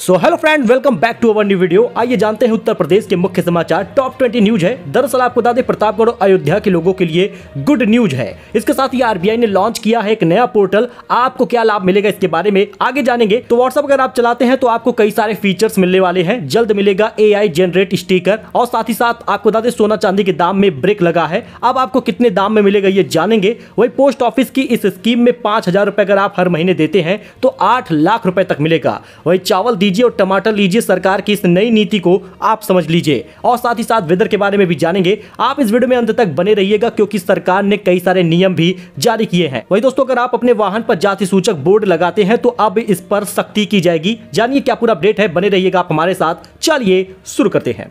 so hello friend welcome back to our new video आइए जानते हैं उत्तर प्रदेश के मुख्य समाचार टॉप 20 न्यूज है दरअसल आपको बता दें प्रतापगढ़ और अयोध्या के लोगों के लिए गुड न्यूज है इसके साथ ही आरबीआई ने लॉन्च किया है एक नया पोर्टल आपको क्या लाभ मिलेगा इसके बारे में आगे जानेंगे तो व्हाट्सअप अगर आप चलाते हैं तो आपको कई सारे फीचर्स मिलने वाले हैं जल्द मिलेगा ए जनरेट स्टीकर और साथ ही साथ आपको बता दें सोना चांदी के दाम में ब्रेक लगा है अब आपको कितने दाम में मिलेगा ये जानेंगे वही पोस्ट ऑफिस की इस स्कीम में पांच हजार अगर आप हर महीने देते हैं तो आठ लाख रुपए तक मिलेगा वही चावल लीजिए और टमाटर लीजिए सरकार की इस नई नीति को आप समझ लीजिए और साथ ही साथ वेदर के बारे में भी जानेंगे आप इस वीडियो में अंत तक बने रहिएगा क्योंकि सरकार ने कई सारे नियम भी जारी किए हैं वही दोस्तों अगर आप अपने वाहन पर जाति सूचक बोर्ड लगाते हैं तो अब इस पर सख्ती की जाएगी जानिए क्या पूरा अपडेट है बने रहिएगा आप हमारे साथ चलिए शुरू करते हैं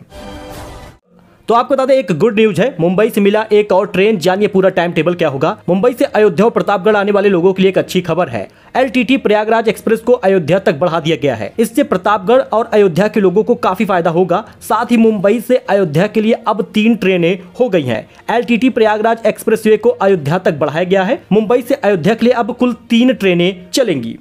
तो आपको बता दें एक गुड न्यूज है मुंबई से मिला एक और ट्रेन जानिए पूरा टाइम टेबल क्या होगा मुंबई से अयोध्या और प्रतापगढ़ आने वाले लोगों के लिए एक अच्छी खबर है एल प्रयागराज एक्सप्रेस को अयोध्या तक बढ़ा दिया गया है इससे प्रतापगढ़ और अयोध्या के लोगों को काफी फायदा होगा साथ ही मुंबई से अयोध्या के लिए अब तीन ट्रेनें हो गई हैं एल प्रयागराज एक्सप्रेसवे को अयोध्या तक बढ़ाया गया है मुंबई से अयोध्या के लिए अब कुल तीन ट्रेनें चलेंगी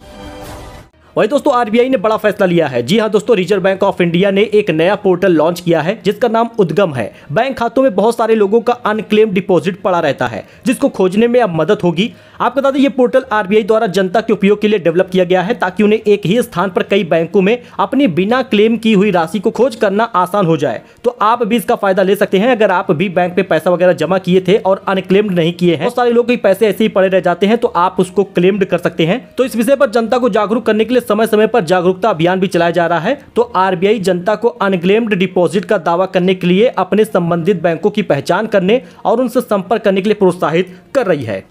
वही दोस्तों आरबीआई ने बड़ा फैसला लिया है जी हाँ दोस्तों रिजर्व बैंक ऑफ इंडिया ने एक नया पोर्टल लॉन्च किया है जिसका नाम उद्गम है बैंक खातों में बहुत सारे लोगों का अनक्लेम डिपोजिट पड़ा रहता है जिसको खोजने में अब मदद होगी आपको बता दें ये पोर्टल आरबीआई द्वारा जनता के उपयोग के लिए डेवलप किया गया है ताकि उन्हें एक ही स्थान पर कई बैंकों में अपनी बिना क्लेम की हुई राशि को खोज करना आसान हो जाए तो आप भी इसका फायदा ले सकते हैं अगर आप भी बैंक में पैसा वगैरह जमा किए थे और अनक्लेम्ड नहीं किए हैं बहुत सारे लोग पैसे ऐसे ही पड़े रह जाते हैं तो आप उसको क्लेम्ड कर सकते हैं तो इस विषय पर जनता को जागरूक करने के लिए समय समय पर जागरूकता अभियान भी चलाया जा रहा है तो आरबीआई जनता को अनग्लेम्ड डिपॉजिट का दावा करने के लिए अपने संबंधित बैंकों की पहचान करने और उनसे संपर्क करने के लिए प्रोत्साहित कर रही है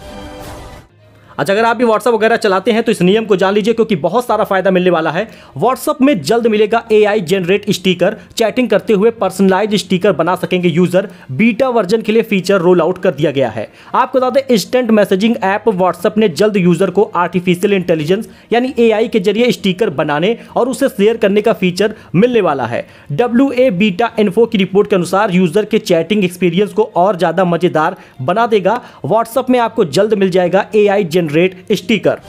अच्छा अगर आप भी व्हाट्सअप वगैरह चलाते हैं तो इस नियम को जान लीजिए क्योंकि बहुत सारा फायदा मिलने वाला है व्हाट्सअप में जल्द मिलेगा ए जनरेट स्टीकर चैटिंग करते हुए पर्सनलाइज स्टीकर बना सकेंगे यूजर बीटा वर्जन के लिए फीचर रोल आउट कर दिया गया है आपको बता दें इंस्टेंट मैसेजिंग ऐप व्हाट्सअप ने जल्द यूजर को आर्टिफिशियल इंटेलिजेंस यानी ए के जरिए स्टीकर बनाने और उसे शेयर करने का फीचर मिलने वाला है डब्ल्यू ए बीटा इन्फो की रिपोर्ट के अनुसार यूजर के चैटिंग एक्सपीरियंस को और ज्यादा मजेदार बना देगा व्हाट्सअप में आपको जल्द मिल जाएगा ए आई जनरेट स्टिकर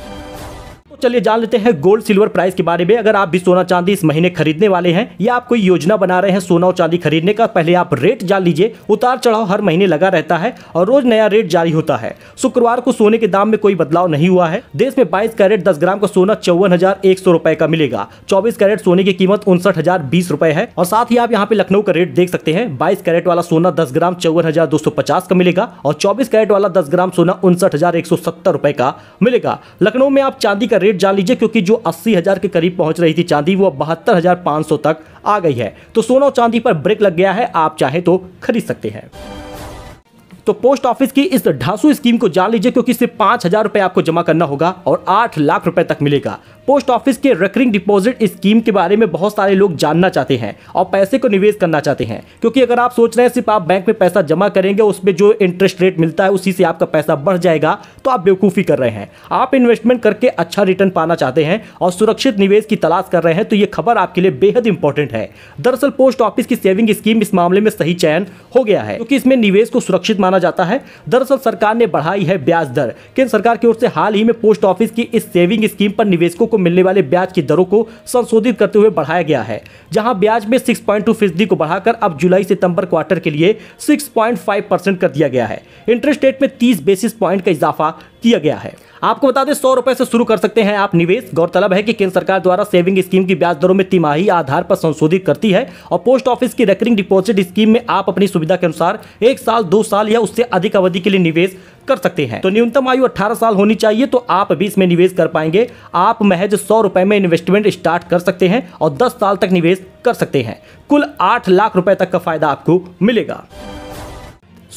तो चलिए जान लेते हैं गोल्ड सिल्वर प्राइस के बारे में अगर आप भी सोना चांदी इस महीने खरीदने वाले हैं या आप कोई योजना बना रहे हैं सोना और चांदी खरीदने का पहले आप रेट जान लीजिए उतार चढ़ाव हर महीने लगा रहता है और रोज नया रेट जारी होता है शुक्रवार को सोने के दाम में कोई बदलाव नहीं हुआ है देश में बाईस कैरेट दस ग्राम का सोना चौवन रुपए का मिलेगा चौबीस कैरेट सोने की कीमत उनसठ रुपए है और साथ ही आप यहाँ पे लखनऊ का रेट देख सकते हैं बाईस कैरेट वाला सोना दस ग्राम चौवन का मिलेगा और चौबीस कैरेट वाला दस ग्राम सोना उनसठ रुपए का मिलेगा लखनऊ में आप चांदी का रेट जान लीजिए क्योंकि जो अस्सी हज़ार के करीब पहुंच रही थी चांदी वो अब बहत्तर हज़ार पांच सौ तक आ गई है तो सोना चांदी पर ब्रेक लग गया है आप चाहे तो खरीद सकते हैं तो पोस्ट ऑफिस की इस ढांसू स्कीम को जान लीजिए क्योंकि सिर्फ पांच हज़ार रुपए आपको जमा करना होगा और आठ लाख रुपए तक मिलेगा पोस्ट ऑफिस के रिकरिंग डिपॉजिट स्कीम के बारे में बहुत सारे लोग जानना चाहते हैं और पैसे को निवेश करना चाहते हैं क्योंकि अगर आप सोच रहे हैं सिर्फ आप बैंक में पैसा जमा करेंगे उसमें जो इंटरेस्ट रेट मिलता है उसी से आपका पैसा बढ़ जाएगा तो आप बेवकूफ़ी कर रहे हैं आप इन्वेस्टमेंट करके अच्छा रिटर्न पाना चाहते हैं और सुरक्षित निवेश की तलाश कर रहे हैं तो ये खबर आपके लिए बेहद इंपॉर्टेंट है दरअसल पोस्ट ऑफिस की सेविंग स्कीम इस मामले में सही चयन हो गया है क्योंकि इसमें निवेश को सुरक्षित माना जाता है दरअसल सरकार ने बढ़ाई है ब्याज दर केंद्र सरकार की ओर से हाल ही में पोस्ट ऑफिस की इस सेविंग स्कीम पर निवेशकों को को मिलने वाले ब्याज की दरों को संशोधित करते हुए बढ़ाया गया है जहां ब्याज में 6.2 फीसदी को बढ़ाकर अब जुलाई सितंबर क्वार्टर के लिए 6.5 परसेंट कर दिया गया है इंटरेस्ट रेट में 30 बेसिस पॉइंट का इजाफा किया गया है आपको बता दें सौ रुपए से शुरू कर सकते हैं आप निवेश गौरतलब है कि केंद्र सरकार द्वारा सेविंग स्कीम की ब्याज दरों में तिमाही आधार पर संशोधित करती है और पोस्ट ऑफिस की रेकरिंग डिपॉजिट स्कीम में आप अपनी सुविधा के अनुसार एक साल दो साल या उससे अधिक अवधि के लिए निवेश कर सकते हैं तो न्यूनतम आयु अठारह साल होनी चाहिए तो आप भी इसमें निवेश कर पाएंगे आप महज सौ रुपए में इन्वेस्टमेंट स्टार्ट कर सकते हैं और दस साल तक निवेश कर सकते हैं कुल आठ लाख रुपए तक का फायदा आपको मिलेगा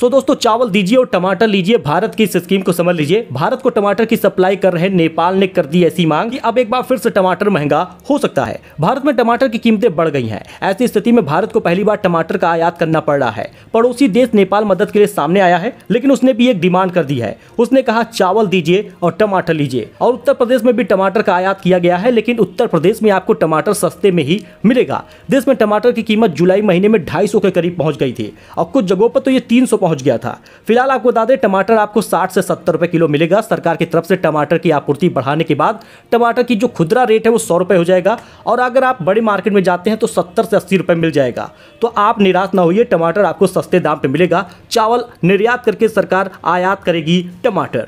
सो दोस्तों चावल दीजिए और टमाटर लीजिए भारत की इस स्कीम को समझ लीजिए भारत को टमाटर की सप्लाई कर रहे नेपाल ने कर दी ऐसी मांग कि अब एक बार फिर से टमाटर महंगा हो सकता है भारत में टमाटर की कीमतें बढ़ गई हैं ऐसी स्थिति में भारत को पहली बार टमाटर का आयात करना पड़ रहा है पड़ोसी देश नेपाल मदद के लिए सामने आया है लेकिन उसने भी एक डिमांड कर दी है उसने कहा चावल दीजिए और टमाटर लीजिए और उत्तर प्रदेश में भी टमाटर का आयात किया गया है लेकिन उत्तर प्रदेश में आपको टमाटर सस्ते में ही मिलेगा देश में टमाटर की कीमत जुलाई महीने में ढाई के करीब पहुंच गई थी और कुछ जगहों पर तो ये तीन पहुंच गया था फिलहाल आपको बता दें टमाटर आपको 60 से 70 रुपए किलो मिलेगा सरकार की तरफ से टमाटर की आपूर्ति बढ़ाने के बाद टमाटर की जो खुदरा रेट है वो सौ रुपये हो जाएगा और अगर आप बड़े मार्केट में जाते हैं तो सत्तर से अस्सी रुपये मिल जाएगा तो आप निराश ना होइए टमाटर आपको सस्ते दाम पर मिलेगा चावल निर्यात करके सरकार आयात करेगी टमाटर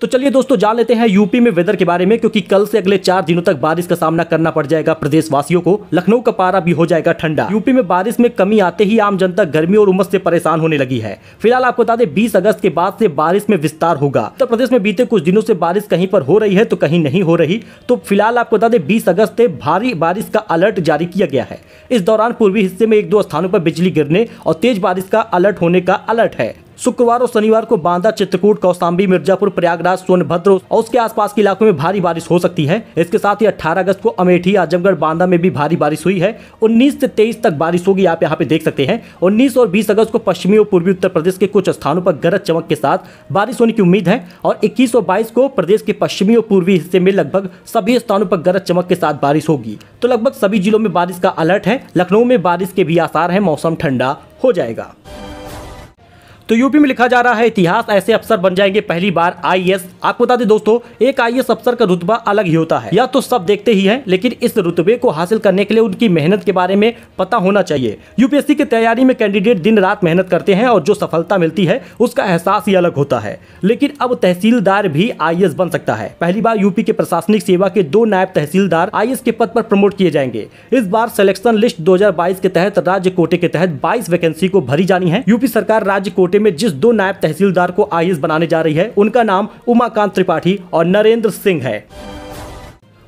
तो चलिए दोस्तों जान लेते हैं यूपी में वेदर के बारे में क्योंकि कल से अगले चार दिनों तक बारिश का सामना करना पड़ जाएगा प्रदेश वासियों को लखनऊ का पारा भी हो जाएगा ठंडा यूपी में बारिश में कमी आते ही आम जनता गर्मी और उमस से परेशान होने लगी है फिलहाल आपको बता दें बीस अगस्त के बाद से बारिश में विस्तार होगा उत्तर तो प्रदेश में बीते कुछ दिनों से बारिश कहीं पर हो रही है तो कहीं नहीं हो रही तो फिलहाल आपको बता दें बीस अगस्त से भारी बारिश का अलर्ट जारी किया गया है इस दौरान पूर्वी हिस्से में एक दो स्थानों पर बिजली गिरने और तेज बारिश का अलर्ट होने का अलर्ट है शुक्रवार और शनिवार को बांदा चित्रकूट कौशाम्बी मिर्जापुर प्रयागराज सोनभद्र और उसके आसपास के इलाकों में भारी बारिश हो सकती है इसके साथ ही 18 अगस्त को अमेठी आजमगढ़ बांदा में भी भारी बारिश हुई है 19 से 23 तक बारिश होगी आप यहाँ पे देख सकते हैं 19 और 20 अगस्त को पश्चिमी और पूर्वी उत्तर प्रदेश के कुछ स्थानों पर गरज चमक के साथ बारिश होने की उम्मीद है और इक्कीस और बाईस को प्रदेश के पश्चिमी और पूर्वी हिस्से में लगभग सभी स्थानों पर गरज चमक के साथ बारिश होगी तो लगभग सभी जिलों में बारिश का अलर्ट है लखनऊ में बारिश के भी आसार है मौसम ठंडा हो जाएगा तो यूपी में लिखा जा रहा है इतिहास ऐसे अफसर बन जाएंगे पहली बार आईएएस आपको बता दें दोस्तों एक आईएएस अफसर का रुतबा अलग ही होता है या तो सब देखते ही है लेकिन इस रुतबे को हासिल करने के लिए उनकी मेहनत के बारे में पता होना चाहिए यूपीएससी की तैयारी में कैंडिडेट दिन रात मेहनत करते हैं और जो सफलता मिलती है उसका एहसास ही अलग होता है लेकिन अब तहसीलदार भी आई बन सकता है पहली बार यूपी के प्रशासनिक सेवा के दो नायब तहसीलदार आई के पद पर प्रमोट किए जाएंगे इस बार सिलेक्शन लिस्ट दो के तहत राज्य कोटे के तहत बाईस वैकेंसी को भरी जानी है यूपी सरकार राज्य कोटे कोटे में जिस दो नायब तहसीलदार को आई बनाने जा रही है उनका नाम उमाकांत त्रिपाठी और नरेंद्र सिंह है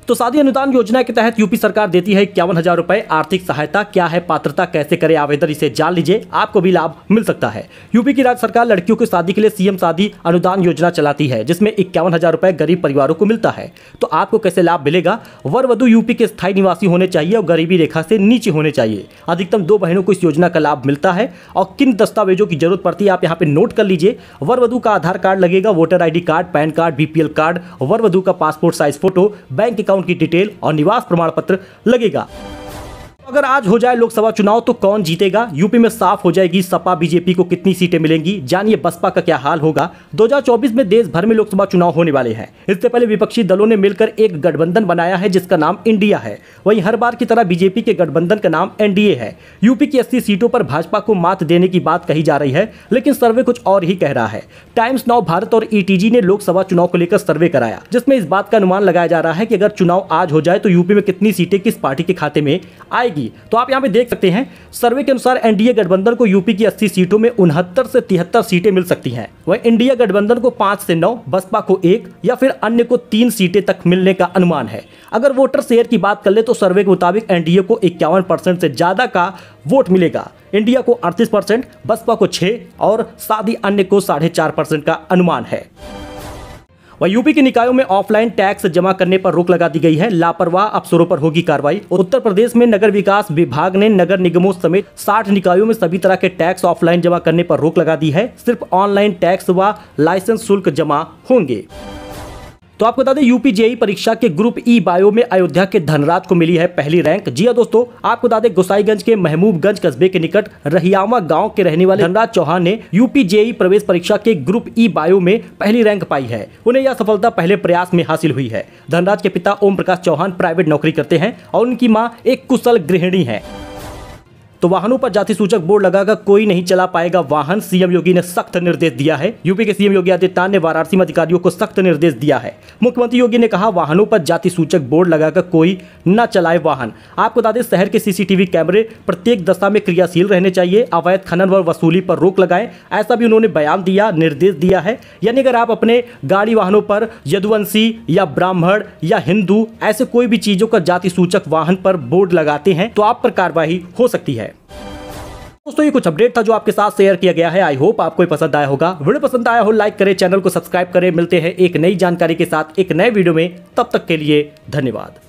तो शादी अनुदान योजना के तहत यूपी सरकार देती है इक्यावन हजार रुपए आर्थिक सहायता क्या है पात्रता कैसे करे आवेदन इसे जान लीजिए आपको भी लाभ मिल सकता है यूपी की राज्य सरकार लड़कियों की शादी के लिए सीएम शादी अनुदान योजना चलाती है जिसमें इक्यावन हजार रुपए गरीब परिवारों को मिलता है तो आपको कैसे लाभ मिलेगा वर वधु यूपी के स्थायी निवासी होने चाहिए और गरीबी रेखा से नीचे होने चाहिए अधिकतम दो बहनों को इस योजना का लाभ मिलता है और किन दस्तावेजों की जरूरत पड़ती है आप यहाँ पे नोट कर लीजिए वर वधु का आधार कार्ड लगेगा voter I card PAN card BPL card वर वधु का passport size photo bank account उनकी डिटेल और निवास प्रमाण पत्र लगेगा तो अगर आज हो जाए लोकसभा चुनाव तो कौन जीतेगा यूपी में साफ हो जाएगी सपा बीजेपी को कितनी सीटें मिलेंगी जानिए बसपा का क्या हाल होगा 2024 में देश भर में लोकसभा चुनाव होने वाले हैं इससे पहले विपक्षी दलों ने मिलकर एक गठबंधन बनाया है जिसका नाम इंडिया है वहीं हर बार की तरह बीजेपी के गठबंधन का नाम एनडीए है यूपी की अस्सी सीटों पर भाजपा को मात देने की बात कही जा रही है लेकिन सर्वे कुछ और ही कह रहा है टाइम्स नाउ भारत और ईटीजी ने लोकसभा चुनाव को लेकर सर्वे कराया जिसमें इस बात का अनुमान लगाया जा रहा है कि अगर चुनाव आज हो जाए तो यूपी में कितनी सीटें किस पार्टी के खाते में आएगी जाएगी तो आप यहाँ पे देख सकते हैं सर्वे के अनुसार एनडीए गठबंधन को यूपी की अस्सी सीटों में उनहत्तर से तिहत्तर सीटें मिल सकती हैं वहीं इंडिया गठबंधन को पांच से नौ बसपा को एक या फिर अन्य को तीन सीटें तक मिलने का अनुमान है अगर वोटर शेयर की बात कर ले तो सर्वे के मुताबिक एनडीए को इक्यावन परसेंट से ज़्यादा का वोट मिलेगा इंडिया को अड़तीस परसेंट बसपा को छः और साथ ही अन्य को साढ़े चार परसेंट का अनुमान है वह यूपी के निकायों में ऑफलाइन टैक्स जमा करने पर रोक लगा दी गई है लापरवाह अफसरों पर होगी कार्रवाई उत्तर प्रदेश में नगर विकास विभाग ने नगर निगमों समेत साठ निकायों में सभी तरह के टैक्स ऑफलाइन जमा करने पर रोक लगा दी है सिर्फ ऑनलाइन टैक्स व लाइसेंस शुल्क जमा होंगे तो आपको बता दें यूपी जेई e परीक्षा के ग्रुप ई e बायो में अयोध्या के धनराज को मिली है पहली रैंक जी हाँ दोस्तों आपको बता दें गोसाईगंज के महमूबगंज कस्बे के निकट रहियावा गांव के रहने वाले धनराज चौहान ने यूपी जेई e प्रवेश परीक्षा के ग्रुप ई बायो में पहली रैंक पाई है उन्हें यह सफलता पहले प्रयास में हासिल हुई है धनराज के पिता ओम प्रकाश चौहान प्राइवेट नौकरी करते हैं और उनकी माँ एक कुशल गृहिणी है तो वाहनों पर जाति सूचक बोर्ड लगाकर कोई नहीं चला पाएगा वाहन सीएम योगी ने सख्त निर्देश दिया है यूपी के सीएम योगी आदित्यनाथ ने वाराणसी में अधिकारियों को सख्त निर्देश दिया है मुख्यमंत्री योगी ने कहा वाहनों पर जाति सूचक बोर्ड लगाकर कोई न चलाए वाहन आपको बता दें शहर के सीसीटीवी कैमरे प्रत्येक दशा में क्रियाशील रहने चाहिए अवैध खनन व वसूली पर रोक लगाए ऐसा भी उन्होंने बयान दिया निर्देश दिया है यानी अगर आप अपने गाड़ी वाहनों पर यदुवंशी या ब्राह्मण या हिंदू ऐसे कोई भी चीजों का जाति सूचक वाहन पर बोर्ड लगाते हैं तो आप पर कार्रवाई हो सकती है दोस्तों ये कुछ अपडेट था जो आपके साथ शेयर किया गया है आई होप आपको पसंद आया होगा वीडियो पसंद आया हो लाइक करें चैनल को सब्सक्राइब करें मिलते हैं एक नई जानकारी के साथ एक नए वीडियो में तब तक के लिए धन्यवाद